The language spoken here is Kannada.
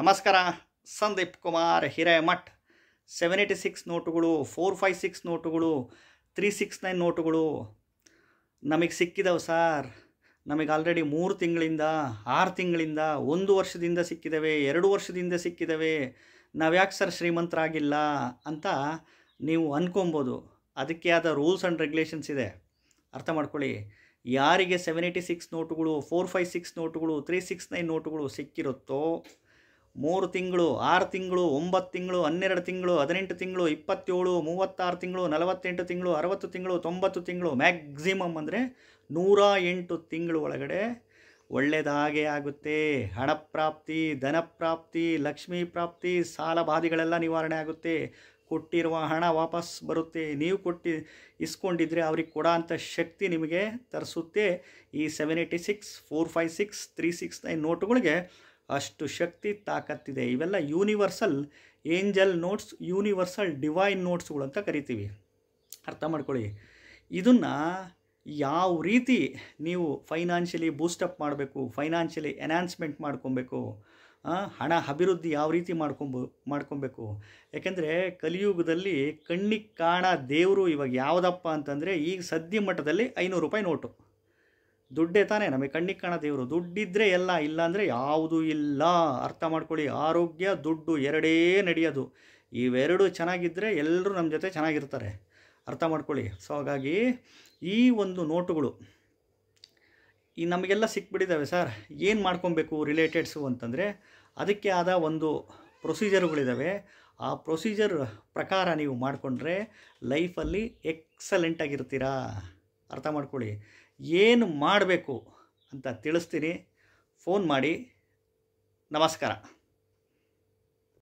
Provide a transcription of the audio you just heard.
ನಮಸ್ಕಾರ Sandeep Kumar Hiremath seven eighty six ನೋಟುಗಳು ಫೋರ್ ಫೈ ಸಿಕ್ಸ್ ನೋಟುಗಳು ತ್ರೀ ಸಿಕ್ಸ್ ನೈನ್ ನೋಟುಗಳು ನಮಗೆ ಸಿಕ್ಕಿದವು ಸರ್ ನಮಗೆ ಆಲ್ರೆಡಿ ಮೂರು ತಿಂಗಳಿಂದ ಆರು ತಿಂಗಳಿಂದ ಒಂದು ವರ್ಷದಿಂದ ಸಿಕ್ಕಿದ್ದಾವೆ ಎರಡು ವರ್ಷದಿಂದ ಸಿಕ್ಕಿದವೆ ನಾವ್ಯಾಕೆ ಸರ್ ಶ್ರೀಮಂತರಾಗಿಲ್ಲ ಅಂತ ನೀವು ಅಂದ್ಕೊಬೋದು ಅದಕ್ಕೆ ಆದ ರೂಲ್ಸ್ ಆ್ಯಂಡ್ ರೆಗ್ಯುಲೇಷನ್ಸ್ ಇದೆ ಅರ್ಥ ಮಾಡ್ಕೊಳ್ಳಿ ಯಾರಿಗೆ ಸೆವೆನ್ ಏಯ್ಟಿ ಸಿಕ್ಸ್ ನೋಟುಗಳು ಫೋರ್ ಫೈ ಸಿಕ್ಸ್ ನೋಟುಗಳು ತ್ರೀ ಸಿಕ್ಸ್ ನೈನ್ ನೋಟುಗಳು ಸಿಕ್ಕಿರುತ್ತೋ ಮೂರು ತಿಂಗಳು ಆರು ತಿಂಗಳು ಒಂಬತ್ತು ತಿಂಗಳು ಹನ್ನೆರಡು ತಿಂಗಳು ಹದಿನೆಂಟು ತಿಂಗಳು ಇಪ್ಪತ್ತೇಳು ಮೂವತ್ತಾರು ತಿಂಗಳು ನಲವತ್ತೆಂಟು ತಿಂಗಳು ಅರವತ್ತು ತಿಂಗಳು ತೊಂಬತ್ತು ತಿಂಗಳು ಮ್ಯಾಕ್ಸಿಮಮ್ ಅಂದರೆ ನೂರ ಎಂಟು ತಿಂಗಳು ಒಳಗಡೆ ಒಳ್ಳೆಯದಾಗೆ ಆಗುತ್ತೆ ಹಣ ಪ್ರಾಪ್ತಿ ಧನ ಪ್ರಾಪ್ತಿ ಲಕ್ಷ್ಮೀ ಪ್ರಾಪ್ತಿ ಸಾಲ ಬಾಧೆಗಳೆಲ್ಲ ನಿವಾರಣೆ ಆಗುತ್ತೆ ಕೊಟ್ಟಿರುವ ಹಣ ವಾಪಸ್ ಬರುತ್ತೆ ನೀವು ಕೊಟ್ಟು ಇಸ್ಕೊಂಡಿದ್ರೆ ಅವ್ರಿಗೆ ಕೊಡೋ ಅಂಥ ಶಕ್ತಿ ನಿಮಗೆ ತರಿಸುತ್ತೆ ಈ seven eighty six four five six three six nine ನೋಟುಗಳಿಗೆ ಅಷ್ಟು ಶಕ್ತಿ ತಾಕತ್ತಿದೆ ಇವೆಲ್ಲ universal angel notes universal divine ನೋಟ್ಸ್ಗಳು ಅಂತ ಕರಿತೀವಿ ಅರ್ಥ ಮಾಡ್ಕೊಳ್ಳಿ ಇದನ್ನು ಯಾವ ರೀತಿ ನೀವು ಫೈನಾನ್ಷಿಯಲಿ ಬೂಸ್ಟಪ್ ಮಾಡಬೇಕು ಫೈನಾನ್ಷಿಯಲಿ ಎನ್ಹಾನ್ಸ್ಮೆಂಟ್ ಮಾಡ್ಕೊಬೇಕು ಹಣ ಅಭಿವೃದ್ಧಿ ಯಾವ ರೀತಿ ಮಾಡ್ಕೊಂಬ ಮಾಡ್ಕೊಬೇಕು ಯಾಕೆಂದರೆ ಕಲಿಯುಗದಲ್ಲಿ ಕಣ್ಣಿಗೆ ಕಾಣ ದೇವರು ಇವಾಗ ಯಾವುದಪ್ಪ ಅಂತಂದರೆ ಈಗ ಸದ್ಯ ಮಟ್ಟದಲ್ಲಿ ಐನೂರು ರೂಪಾಯಿ ನೋಟು ದುಡ್ಡೇ ತಾನೇ ನಮಗೆ ಕಣ್ಣಿಗೆ ಕಾಣ ದೇವರು ದುಡ್ಡಿದ್ರೆ ಎಲ್ಲ ಇಲ್ಲಾಂದರೆ ಯಾವುದೂ ಇಲ್ಲ ಅರ್ಥ ಮಾಡ್ಕೊಳ್ಳಿ ಆರೋಗ್ಯ ದುಡ್ಡು ಎರಡೇ ನಡೆಯೋದು ಇವೆರಡು ಚೆನ್ನಾಗಿದ್ದರೆ ಎಲ್ಲರೂ ನಮ್ಮ ಜೊತೆ ಚೆನ್ನಾಗಿರ್ತಾರೆ ಅರ್ಥ ಮಾಡ್ಕೊಳ್ಳಿ ಸೊ ಹಾಗಾಗಿ ಈ ಒಂದು ನೋಟುಗಳು ಈ ನಮಗೆಲ್ಲ ಸಿಕ್ಬಿಟ್ಟಿದ್ದಾವೆ ಸರ್ ಏನು ಮಾಡ್ಕೊಬೇಕು ರಿಲೇಟೆಡ್ಸು ಅಂತಂದರೆ ಅದಕ್ಕೆ ಆದ ಒಂದು ಪ್ರೊಸೀಜರ್ಗಳಿದ್ದಾವೆ ಆ ಪ್ರೊಸೀಜರ್ ಪ್ರಕಾರ ನೀವು ಮಾಡಿಕೊಂಡ್ರೆ ಲೈಫಲ್ಲಿ ಎಕ್ಸಲೆಂಟಾಗಿರ್ತೀರಾ ಅರ್ಥ ಮಾಡ್ಕೊಳ್ಳಿ ಏನು ಮಾಡಬೇಕು ಅಂತ ತಿಳಿಸ್ತೀನಿ ಫೋನ್ ಮಾಡಿ ನಮಸ್ಕಾರ